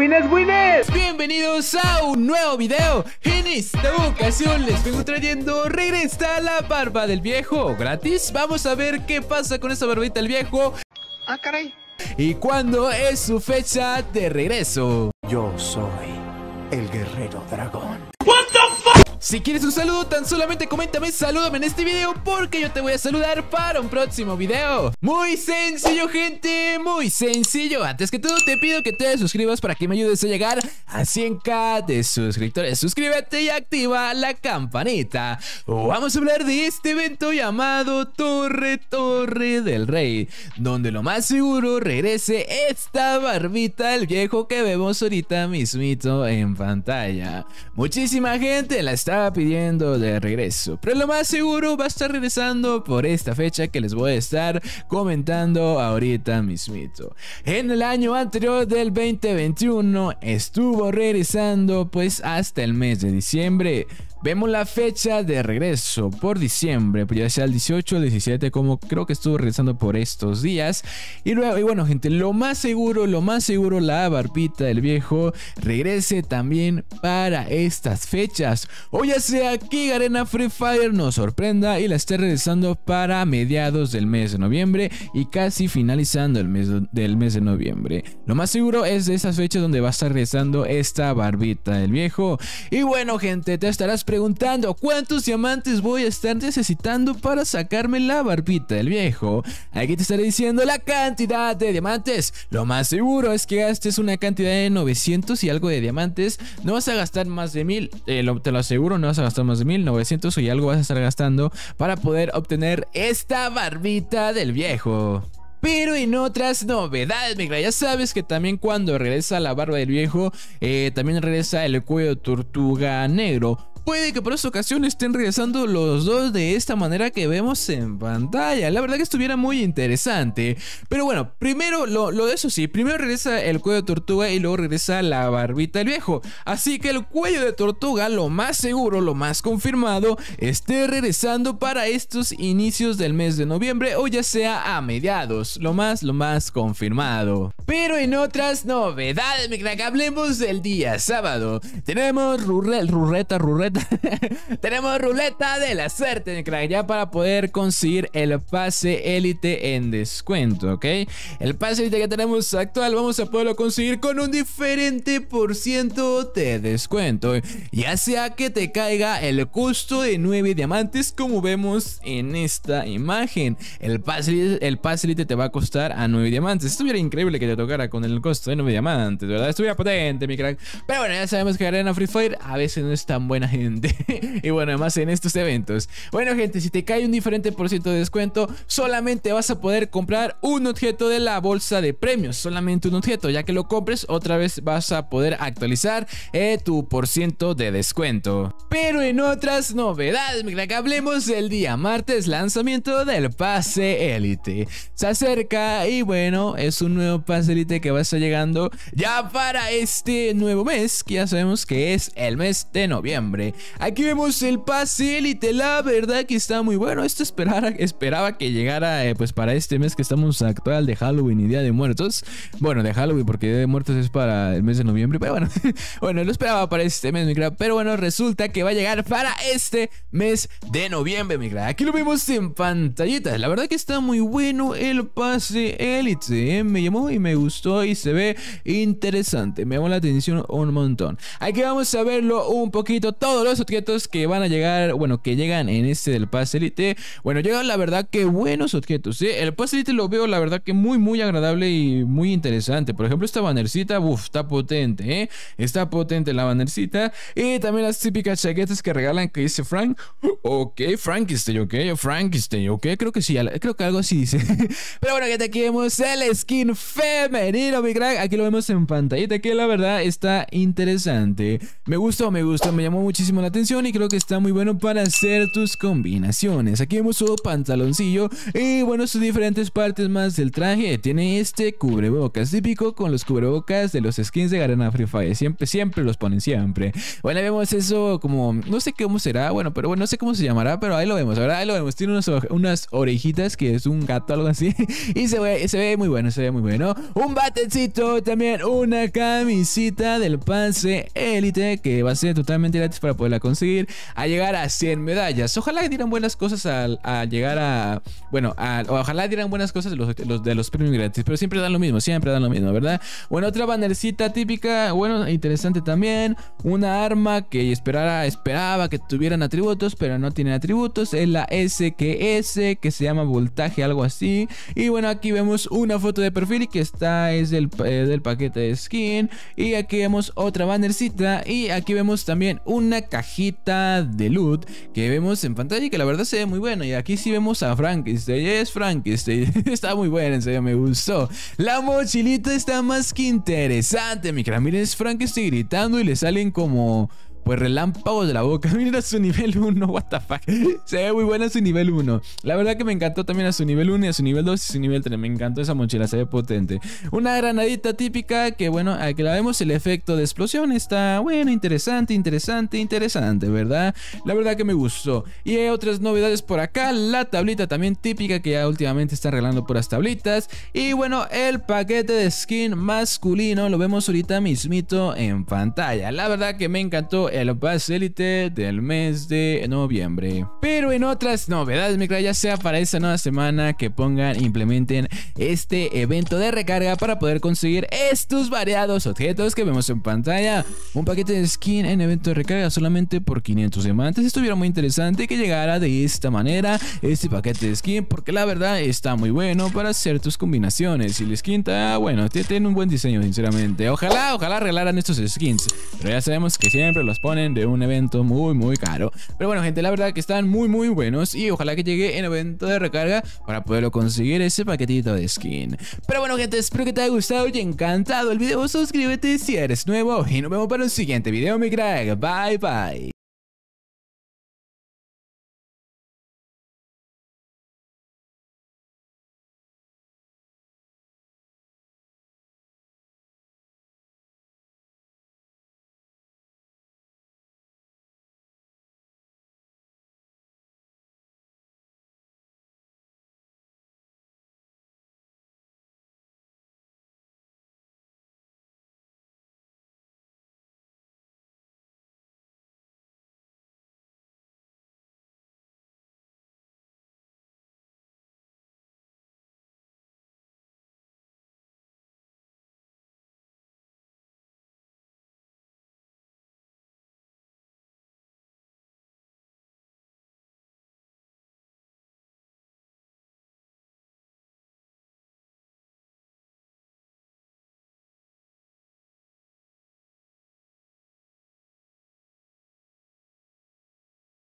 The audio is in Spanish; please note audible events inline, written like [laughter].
¡Winners, winners! Bienvenidos a un nuevo video. En esta ocasión les vengo trayendo Regresa la barba del viejo gratis. Vamos a ver qué pasa con esa barbita del viejo. Ah, caray. Y cuándo es su fecha de regreso. Yo soy el guerrero dragón. Si quieres un saludo, tan solamente coméntame, salúdame en este video porque yo te voy a saludar para un próximo video. Muy sencillo, gente, muy sencillo. Antes que todo, te pido que te suscribas para que me ayudes a llegar a 100k de suscriptores. Suscríbete y activa la campanita. Vamos a hablar de este evento llamado Torre Torre del Rey, donde lo más seguro regrese esta barbita el viejo que vemos ahorita mismito en pantalla. Muchísima gente la está pidiendo de regreso. Pero lo más seguro va a estar regresando por esta fecha que les voy a estar comentando ahorita mismito. En el año anterior del 2021 estuvo regresando pues hasta el mes de diciembre. Vemos la fecha de regreso por diciembre, pues ya sea el 18 o 17, como creo que estuvo regresando por estos días. Y luego, y bueno, gente, lo más seguro, lo más seguro, la barbita del viejo regrese también para estas fechas. O ya sea que Arena Free Fire nos sorprenda y la esté regresando para mediados del mes de noviembre y casi finalizando el mes del mes de noviembre. Lo más seguro es de esas fechas donde va a estar regresando esta barbita del viejo. Y bueno, gente, te estarás preguntando cuántos diamantes voy a estar necesitando para sacarme la barbita del viejo. Aquí te estaré diciendo la cantidad de diamantes. Lo más seguro es que gastes una cantidad de 900 y algo de diamantes. No vas a gastar más de 1000. Eh, te lo aseguro, no vas a gastar más de 1900 900 y algo vas a estar gastando para poder obtener esta barbita del viejo. Pero en otras novedades, migra, ya sabes que también cuando regresa la barba del viejo, eh, también regresa el cuello tortuga negro. Puede que por esta ocasión estén regresando los dos de esta manera que vemos en pantalla. La verdad que estuviera muy interesante. Pero bueno, primero, lo, de eso sí, primero regresa el cuello de tortuga y luego regresa la barbita del viejo. Así que el cuello de tortuga, lo más seguro, lo más confirmado, esté regresando para estos inicios del mes de noviembre o ya sea a mediados. Lo más, lo más confirmado. Pero en otras novedades, mi que hablemos del día sábado. Tenemos rurreta rurreta, rureta [laughs] Tenemos ruleta de la suerte, mi crack, ya para poder conseguir el pase élite en descuento, ¿ok? El pase élite que tenemos actual vamos a poderlo conseguir con un diferente por ciento de descuento. Ya sea que te caiga el costo de 9 diamantes como vemos en esta imagen. El pase, el pase élite te va a costar a 9 diamantes. Estuviera increíble que te tocara con el costo de 9 diamantes, ¿verdad? Estuviera potente, mi crack. Pero bueno, ya sabemos que Arena Free Fire a veces no es tan buena gente [laughs] y bueno, además en estos eventos. Bueno, gente, si te cae un diferente por ciento de descuento, solamente vas a poder comprar un objeto de la bolsa de premios. Solamente un objeto. Ya que lo compres, otra vez vas a poder actualizar eh, tu por ciento de descuento. Pero en otras novedades, mira que hablemos del día martes, lanzamiento del pase élite. Se acerca y bueno, es un nuevo pase élite que va a estar llegando ya para este nuevo mes, que ya sabemos que es el mes de noviembre aquí vemos el pase élite, la verdad que está muy bueno. Esto esperaba que llegara eh, pues para este mes que estamos actual de Halloween y Día de Muertos. Bueno, de Halloween porque Día de Muertos es para el mes de noviembre, pero bueno, [laughs] bueno, lo esperaba para este mes, mi Pero bueno, resulta que va a llegar para este mes de noviembre, mi Aquí lo vemos en pantallita La verdad que está muy bueno el pase élite. Me llamó y me gustó y se ve interesante. Me llamó la atención un montón. Aquí vamos a verlo un poquito todo los objetos que van a llegar, bueno, que llegan en este del Paz Elite. Bueno, llegan la verdad que buenos objetos, ¿eh? El pastelite Elite lo veo la verdad que muy, muy agradable y muy interesante. Por ejemplo, esta bannercita, uff, está potente, ¿eh? Está potente la bannercita. Y también las típicas chaquetas que regalan que dice Frank. Ok, Frankenstein, ok, Frankenstein, ok, creo que sí, creo que algo así dice. [laughs] Pero bueno, que aquí vemos el skin femenino, mi crack. Aquí lo vemos en pantallita, que la verdad está interesante. Me gustó, me gustó, me llamó muchísimo la atención y creo que está muy bueno para hacer tus combinaciones. Aquí vemos su pantaloncillo y bueno, sus diferentes partes más del traje. Tiene este cubrebocas típico con los cubrebocas de los skins de Garena Free Fire. Siempre, siempre los ponen siempre. Bueno, vemos eso como, no sé cómo será, bueno, pero bueno, no sé cómo se llamará, pero ahí lo vemos, Ahora Ahí lo vemos. Tiene unas, orejitas que es un gato, algo así. [laughs] Y se ve, se ve muy bueno, se ve muy bueno. Un batecito, también una camisita del pase Elite que va a ser totalmente gratis para poderla conseguir, a llegar a 100 medallas. Ojalá dieran buenas cosas al, a llegar a, bueno, ojalá dieran buenas cosas los, de los premios gratis, pero siempre dan lo mismo, siempre dan lo mismo, ¿verdad? Bueno, otra bannercita típica, bueno, interesante también, una arma que esperara, esperaba que tuvieran atributos, pero no tienen atributos, es la SQS que se llama voltaje, algo así, y bueno, aquí vemos una foto de perfil que está, es del, eh, del paquete de skin, y aquí vemos otra bannercita, y aquí vemos también una cajita de loot que vemos en pantalla y que la verdad se ve muy buena. Y aquí sí vemos a Frankenstein. Es Frankenstein. [laughs] está muy bueno, en serio, me gustó. La mochilita está más que interesante. Mi miren, es Frankenstein gritando y le salen como pues relámpagos de la boca. [laughs] Mira su nivel 1, what the fuck. Se ve muy buena su nivel 1. La verdad que me encantó también a su nivel 1 y a su nivel 2 y a su nivel 3. Me encantó esa mochila, se ve potente. Una granadita típica que bueno, aquí la vemos, el efecto de explosión está bueno, interesante, interesante, interesante, ¿verdad? La verdad que me gustó. Y hay otras novedades por acá, la tablita también típica que ya últimamente está arreglando por las tablitas. Y bueno, el paquete de skin masculino lo vemos ahorita mismito en pantalla. La verdad que me encantó el eh, boss Elite del mes de noviembre. Pero en otras novedades, mi ya sea para esta nueva semana que pongan, implementen este evento de recarga para poder conseguir estos variados objetos que vemos en pantalla. Un paquete de skin en evento de recarga solamente por 500 diamantes. Estuviera muy interesante que llegara de esta manera este paquete de skin porque la verdad está muy bueno para hacer tus combinaciones. Y el skin está bueno, tiene un buen diseño, sinceramente. Ojalá, ojalá arreglaran estos skins. Pero ya sabemos que siempre los ponen de un evento muy, muy caro. Pero bueno, gente, la verdad que están muy, muy buenos y ojalá que llegue el evento de recarga para poderlo conseguir ese paquetito de skin. Pero bueno, gente, espero que te haya gustado y encantado el video. Suscríbete si eres nuevo y nos vemos para un siguiente video, mi crack. Bye, bye.